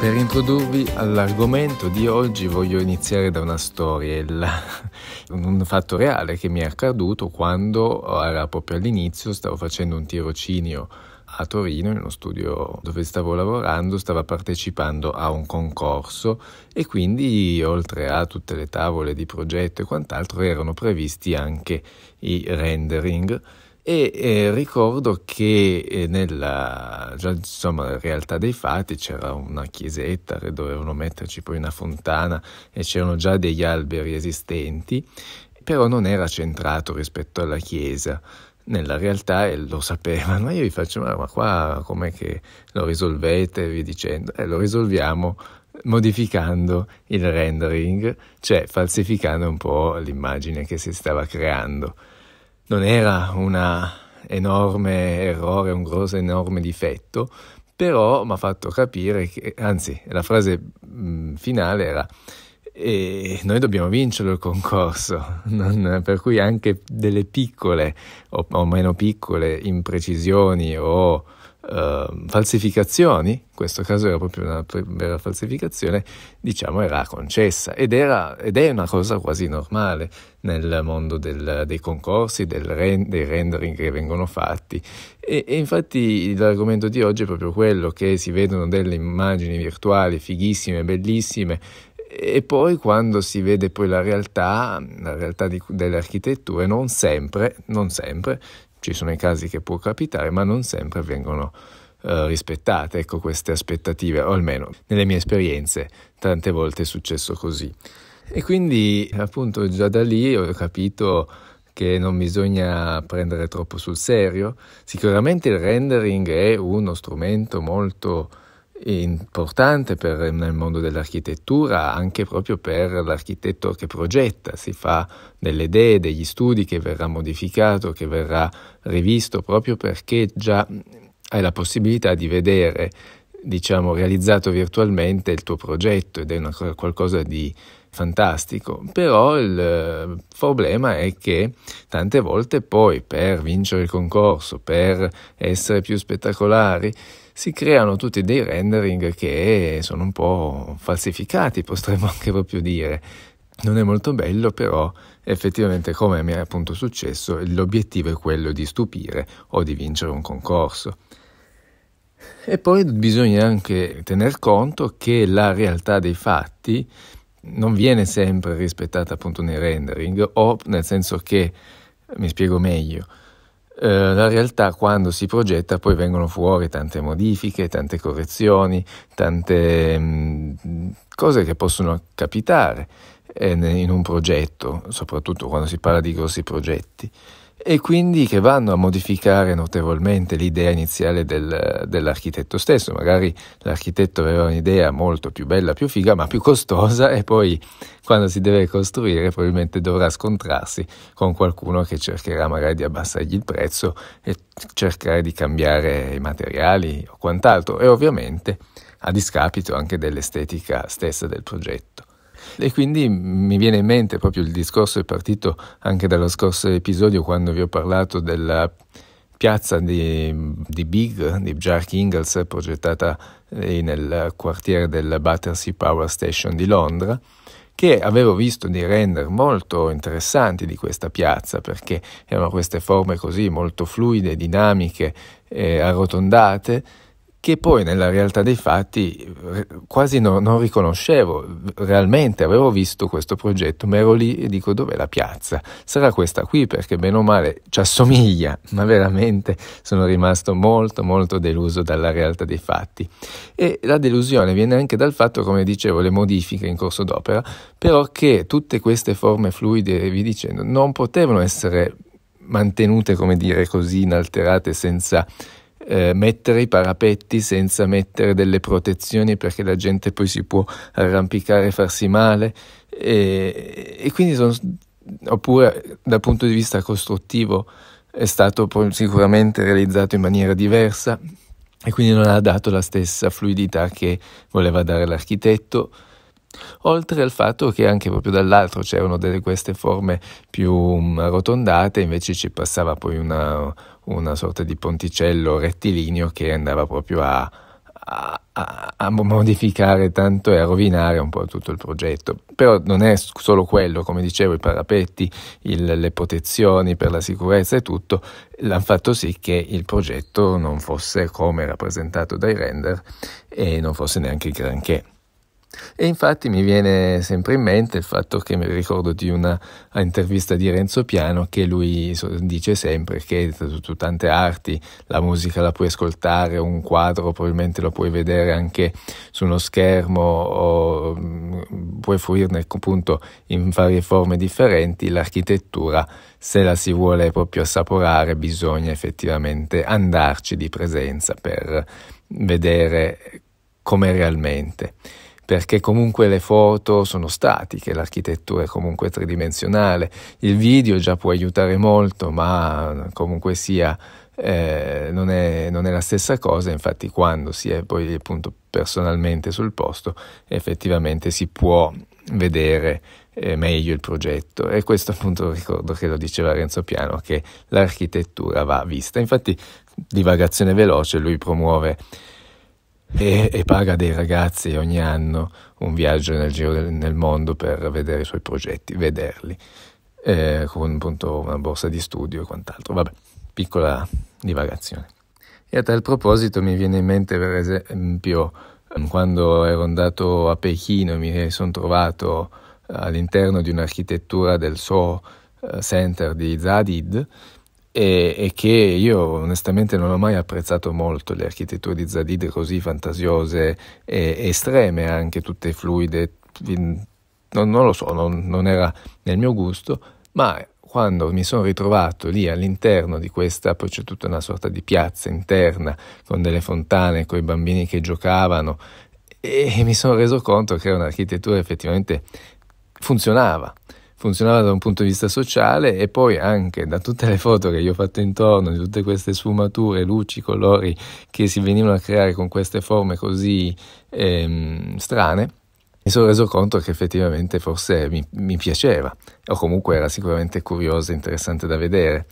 Per introdurvi all'argomento di oggi voglio iniziare da una storiella, un fatto reale che mi è accaduto quando, era proprio all'inizio, stavo facendo un tirocinio a Torino, in uno studio dove stavo lavorando, stava partecipando a un concorso e quindi oltre a tutte le tavole di progetto e quant'altro erano previsti anche i rendering e eh, ricordo che eh, nella già, insomma, realtà dei fatti c'era una chiesetta dovevano metterci poi una fontana e c'erano già degli alberi esistenti, però non era centrato rispetto alla chiesa nella realtà e lo sapevano. Ma io vi faccio, ma qua com'è che lo risolvete? Vi dicendo, eh, lo risolviamo modificando il rendering, cioè falsificando un po' l'immagine che si stava creando. Non era un enorme errore, un grosso enorme difetto, però mi ha fatto capire che, anzi, la frase mh, mhmm, finale era e noi dobbiamo vincere il concorso, non, per cui anche delle piccole o, o meno piccole imprecisioni o Ehm, falsificazioni, in questo caso era proprio una vera falsificazione, diciamo era concessa ed, era, ed è una cosa quasi normale nel mondo del, dei concorsi, del, dei rendering che vengono fatti. E, e infatti l'argomento di oggi è proprio quello che si vedono delle immagini virtuali fighissime, bellissime, e poi quando si vede poi la realtà, la realtà di, delle architetture, non sempre, non sempre ci sono i casi che può capitare, ma non sempre vengono eh, rispettate ecco, queste aspettative, o almeno nelle mie esperienze tante volte è successo così. E quindi appunto già da lì ho capito che non bisogna prendere troppo sul serio. Sicuramente il rendering è uno strumento molto importante per, nel mondo dell'architettura, anche proprio per l'architetto che progetta, si fa delle idee, degli studi che verrà modificato, che verrà rivisto, proprio perché già hai la possibilità di vedere, diciamo, realizzato virtualmente il tuo progetto ed è una, qualcosa di fantastico, però il eh, problema è che tante volte poi per vincere il concorso, per essere più spettacolari, si creano tutti dei rendering che sono un po' falsificati, potremmo anche proprio dire. Non è molto bello, però effettivamente come mi è appunto successo, l'obiettivo è quello di stupire o di vincere un concorso. E poi bisogna anche tener conto che la realtà dei fatti non viene sempre rispettata appunto nei rendering o nel senso che, mi spiego meglio, eh, la realtà quando si progetta poi vengono fuori tante modifiche, tante correzioni, tante mh, mm, cose che possono capitare eh, in un progetto, soprattutto quando si parla di grossi progetti e quindi che vanno a modificare notevolmente l'idea iniziale del, dell'architetto stesso. Magari l'architetto aveva un'idea molto più bella, più figa, ma più costosa e poi quando si deve costruire probabilmente dovrà scontrarsi con qualcuno che cercherà magari di abbassargli il prezzo e cercare di cambiare i materiali o quant'altro e ovviamente a discapito anche dell'estetica stessa del progetto. E quindi mi viene in mente proprio il discorso è partito anche dallo scorso episodio quando vi ho parlato della piazza di, di Big, di Jark Ingalls, progettata eh, nel quartiere del Battersea Power Station di Londra, che avevo visto di render molto interessanti di questa piazza perché erano queste forme così molto fluide, dinamiche, eh, arrotondate che poi nella realtà dei fatti eh, quasi no, non riconoscevo realmente avevo visto questo progetto ma ero lì e dico dov'è la piazza sarà questa qui perché bene o male ci assomiglia ma veramente sono rimasto molto molto deluso dalla realtà dei fatti e la delusione viene anche dal fatto come dicevo le modifiche in corso d'opera però che tutte queste forme fluide vi dicendo non potevano essere mantenute come dire così inalterate senza eh, mettere i parapetti senza mettere delle protezioni perché la gente poi si può arrampicare e farsi male e, e quindi sono, oppure dal punto di vista costruttivo è stato sicuramente realizzato in maniera diversa e quindi non ha dato la stessa fluidità che voleva dare l'architetto. Oltre al fatto che anche proprio dall'altro c'erano delle queste forme più mm, arrotondate, invece ci passava poi una, una sorta di ponticello rettilineo che andava proprio a, a, a, modificare tanto e a rovinare un po' tutto il progetto. Però non è solo quello, come dicevo, i parapetti, il, le protezioni per la sicurezza e tutto, l'hanno fatto sì che il progetto non fosse come rappresentato dai render e non fosse neanche granché. E infatti mi viene sempre in mente il fatto che mi ricordo di una intervista di Renzo Piano che lui dice sempre che su tante arti la musica la puoi ascoltare, un quadro probabilmente lo puoi vedere anche su uno schermo o mm, puoi fruirne appunto in varie forme differenti, l'architettura se la si vuole proprio assaporare bisogna effettivamente andarci di presenza per vedere come realmente perché comunque le foto sono statiche, l'architettura è comunque tridimensionale, il video già può aiutare molto, ma comunque sia eh, non, è, non, è, la stessa cosa, infatti quando si è poi appunto personalmente sul posto effettivamente si può vedere eh, meglio il progetto e questo appunto ricordo che lo diceva Renzo Piano che l'architettura va vista, infatti divagazione veloce lui promuove e, e paga dei ragazzi ogni anno un viaggio nel giro del nel mondo per vedere i suoi progetti, vederli, eh, con appunto una borsa di studio e quant'altro. Vabbè, piccola divagazione. E a tal proposito mi viene in mente per esempio quando ero andato a Pechino e mi sono trovato all'interno di un'architettura del suo eh, center di Zadid e, e, che io onestamente non ho mai apprezzato molto le architetture di Zadid così fantasiose e estreme anche tutte fluide non, non lo so non, non, era nel mio gusto ma quando mi sono ritrovato lì all'interno di questa poi c'è tutta una sorta di piazza interna con delle fontane con i bambini che giocavano e, mi sono reso conto che era un'architettura effettivamente funzionava funzionava da un punto di vista sociale e poi anche da tutte le foto che io ho fatto intorno, di tutte queste sfumature, luci, colori che si venivano a creare con queste forme così ehm, strane, mi sono reso conto che effettivamente forse mi, mi, piaceva o comunque era sicuramente curiosa e interessante da vedere.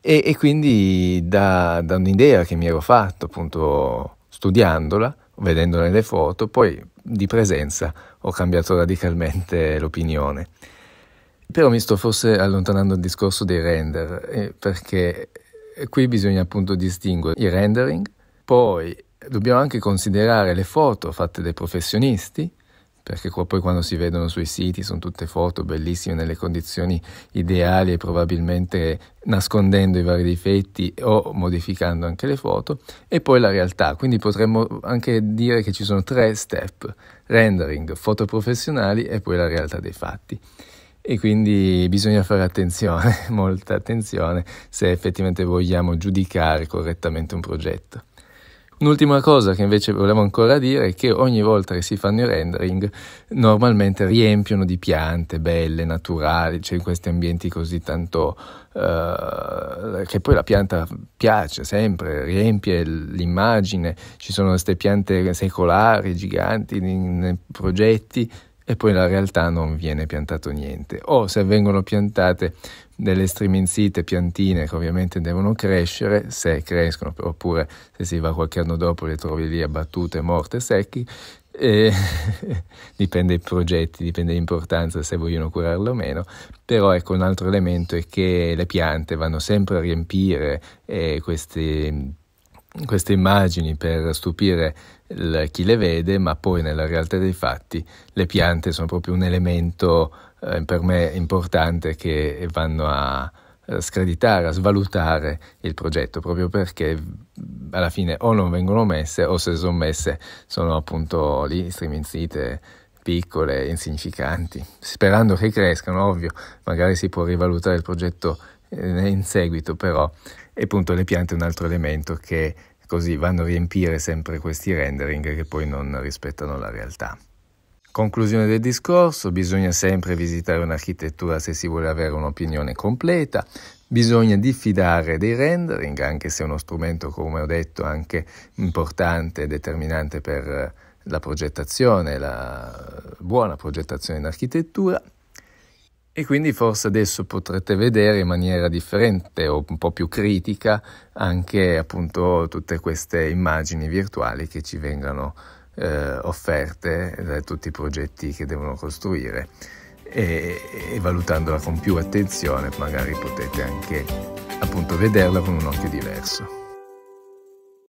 E, e quindi da, da un'idea che mi ero fatto appunto studiandola, vedendone le foto, poi di presenza ho cambiato radicalmente l'opinione. Però mi sto forse allontanando dal discorso dei render, eh, perché qui bisogna appunto distinguere i rendering, poi dobbiamo anche considerare le foto fatte dai professionisti, perché poi quando si vedono sui siti sono tutte foto bellissime nelle condizioni ideali e probabilmente nascondendo i vari difetti o modificando anche le foto e poi la realtà, quindi potremmo anche dire che ci sono tre step, rendering, foto professionali e poi la realtà dei fatti e quindi bisogna fare attenzione, molta attenzione, se effettivamente vogliamo giudicare correttamente un progetto. Un'ultima cosa che invece volevo ancora dire è che ogni volta che si fanno i rendering normalmente riempiono di piante belle, naturali, cioè in questi ambienti così tanto eh, che poi la pianta piace sempre, riempie l'immagine, ci sono queste piante secolari, giganti, in, in progetti e poi in realtà non viene piantato niente. O se vengono piantate delle striminzite, piantine che ovviamente devono crescere, se crescono, oppure se si va qualche anno dopo le trovi lì abbattute, morte, secchi, e dipende dai progetti, dipende dall'importanza se vogliono curarlo o meno, però ecco un altro elemento è che le piante vanno sempre a riempire eh, questi queste immagini per stupire il, chi le vede, ma poi nella realtà dei fatti le piante sono proprio un elemento eh, per me importante che vanno a eh, screditare, a svalutare il progetto, proprio perché alla fine o non vengono messe o se sono messe sono appunto lì striminzite piccole, insignificanti, sperando che crescano, ovvio, magari si può rivalutare il progetto eh, in seguito, però e appunto le piante è un altro elemento che così vanno a riempire sempre questi rendering che poi non rispettano la realtà. Conclusione del discorso, bisogna sempre visitare un'architettura se si vuole avere un'opinione completa, bisogna diffidare dei rendering, anche se è uno strumento, come ho detto, anche importante e determinante per la progettazione, la buona progettazione in architettura, e quindi forse adesso potrete vedere in maniera differente o un po' più critica anche appunto tutte queste immagini virtuali che ci vengono eh, offerte da tutti i progetti che devono costruire e, e valutandola con più attenzione magari potete anche appunto vederla con un occhio diverso.